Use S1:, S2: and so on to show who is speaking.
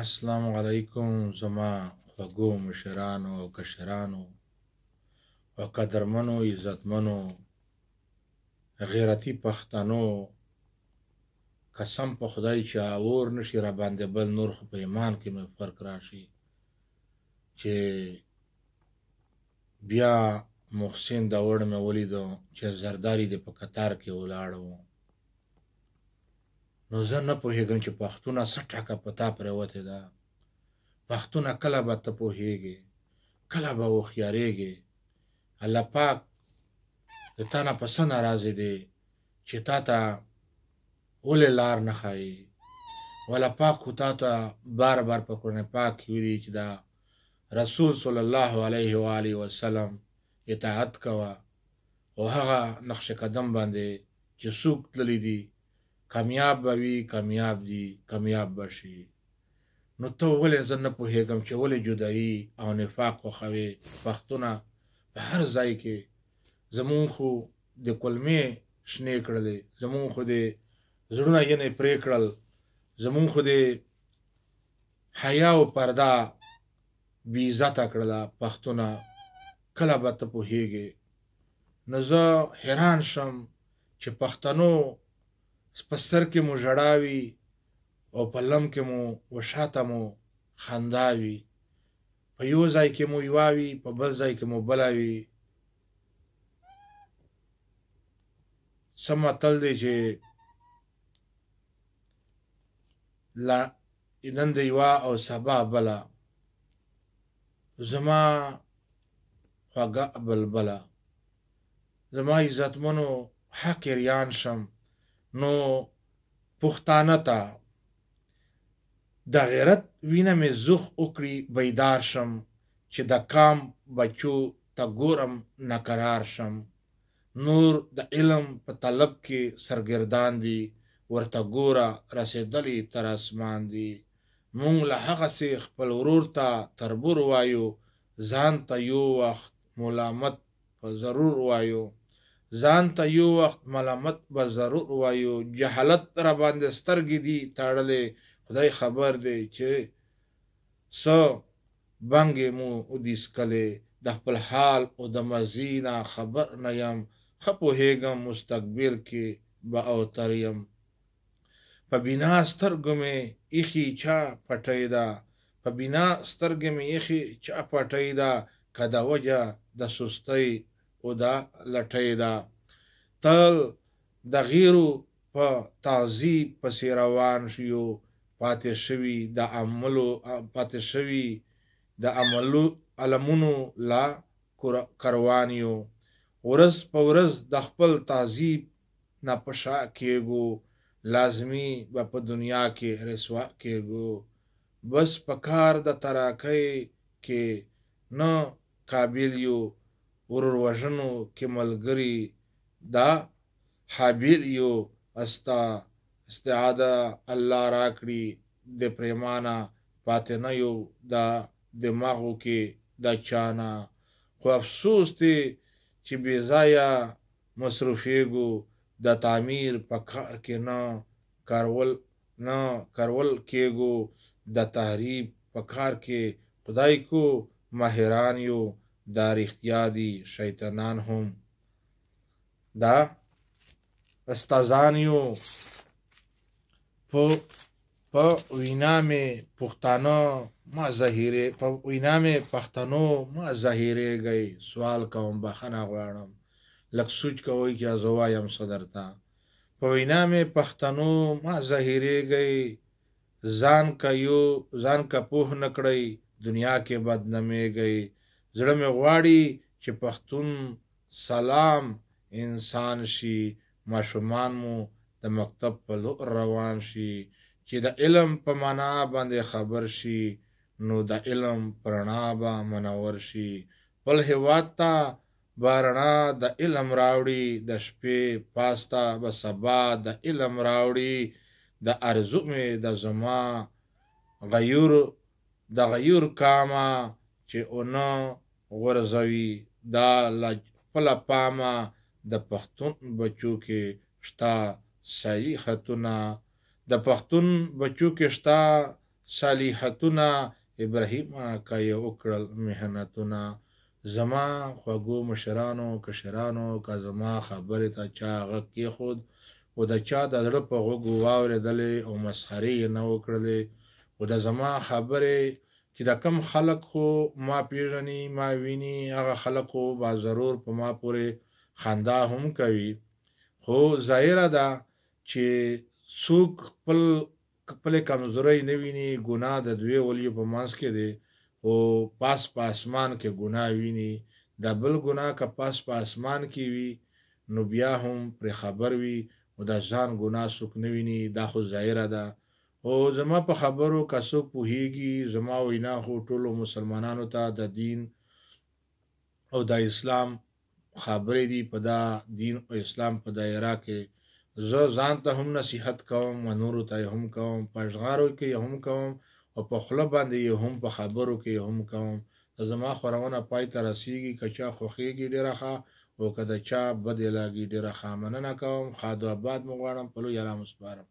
S1: السلام علیکم زما خوږو مشرانو او کشرانو او قدرمنو عزتمنو غیرتی پښتنو قسم په خدای چې اور نشي را باندې بل نور خو په ایمان کې مې فرق راشي چې بیا محسن داوړ مې ولیدو چې زرداری د په قطار کې ولاړ وو نو زه نه پوهېږم چې پښتونه څه ټکه په تا پرېوتې ده پښتونه کله به ته پوهېږې کله به هوښیارېږې الله پاک د تا نه په څه ناراضي دی چې تا ته ولې لار نه ښایي وله پاک خو تا ته بار بار په قرآن پاک کې ویلي چې دا رسول صلی الله علیه و آله وسلم اطاعت کوه او هغه نقش قدم باندې چې څوک تللی دی کامیاب به وي کامیاب دي کامیاب به شي نو ته ولې زه نه پوهېږم چې ولې جدایي او نفاق خوښوې پښتونه په هر ځای کې زمونږ خو د کلمې شنې کړلې زمونږ خو د زړونه یې پرې کړل زمونږ خو د حیا او پردا بې عزته کړله پښتونه کله به ته پوهېږې نو زه حیران شم چې پښتنو سپستر کې مو ژړاوي او په لم کې مو وشاته مو خنداوي په یو ځای کې مو یواوي په بل ځای کې مو بلاوي سم تل دی چې لا نن دی وا او سبا بلا زما خواګه بلبلا زما عزتمنو حق ریان شم نو پښتانه ته د غیرت وینه مې زخ وکړي بیدار شم چې د کام بچو ته ګورم نقرار شم نور د علم په طلب کې سرګردان دي ورته ګوره رسېدلی تر اسمان دي مونږ له هغه سي خپل ورور ته تربور وایو ځان ته یو وخت ملامت په ضرور وایو ځان ته یو وخت ملامت به ضرور وایو جهالت را باندې سترګې دي تاړلې خدای خبر دی چې څه بانګې مو ودیس کلې د خپل حال او د ماضي نه خبر نه یم ښه پوهېږم مستقبل کې به اوتر یم په بنا سترګو مې ایښې چا پټۍ ده په بنا سترګې مې ایښې چا پټۍ ده که د وجه د سستۍ او دا لټی دا تل د غیرو په تعذیب پسې روان شیو پاتې شوی د عملو پاتې شوی د عملو علمونو لا کروانیو ورس په ورس د خپل تعذیب نه پشا کېګو لازمی به په دنیا کې رسوا کېګو بس په کار د تراکې کې نه قابل یو ورور وژنو کې ملګری دا حابیر یو استا استعاده الله راکړي د پریمانه پاتې نه یو دا دماغو کې دا چانا خو افسوس دی چې بې ځایه مصرفېږو د تعمیر په کار کې نه کارول نه کارول کېږو د تحریب په کار کې خدای کو ماهران یو دا رښتیا دي شیطانان هم دا استازان یو په په وینا مې پښتانه ما ظاهره په وینا مې پښتنو ما ظاهره گئی سوال کوم بخنه غواړم لک سوچ کوی چې ازوا يم صدر تا په وینا مې پښتنو ما ظاهره گئی ځان کا یو ځان کا پوه نکړی دنیا کې بدنامه گئی زړه مې غواړي چې پښتون سلام انسان شي ماشومان مو د مکتب په لور روان شي چې د علم په معنا باندې خبر شي نو د علم پرنا به منور شي بل هیواد ته بارنا د علم راوړي د شپې پاستا به سبا د علم راوړي د ارزو مې د زما غیور د غیور کاما چې اونو غورځوي دا خپله پامه د پښتون بچو کې شته صالحتونه د پښتون بچو کې شته صالحتونه ابراهیم کا یې وکړل مهنتونه زما خوږو مشرانو کشرانو کا زما خبرې ته چا غږ کېښود خو د چا د زړه په غوږو واورېدلې او مسخرې یې نه وکړلې خو د زما خبرې چې دا کم خلک خو ما پیژني ما ویني هغه خلک خو با ضرور په ما پورې خندا هم کوي خو ظاهره ده چې څوک خپل خپل کمزوري نه ویني ګناه د دوی ولې په مانس کې دي او پاس پاسمان کې ګناه ویني دا بل ګناه که پاس پاسمان کې وي نو بیا هم پر خبر وي او دا ځان ګناه څوک نه ویني دا خو ظاهره ده او زما په خبرو که څوک پوهیږي زما وینا خو ټولو مسلمانانو ته د دین او د اسلام خبرې دي په دا دین او اسلام په دایره کې زه ځان ته هم نصیحت کوم منورو ته هم کوم په اشغارو کې هم کوم او په خوله باندې هم په خبرو کې هم کوم زما خورونه پای ته رسیږي که چا خوښیږي ډېره ښه او که د چا بدې لاګي ډېره ښه مننه کوم خادو آباد مو غواړم په لوی الله مسپارم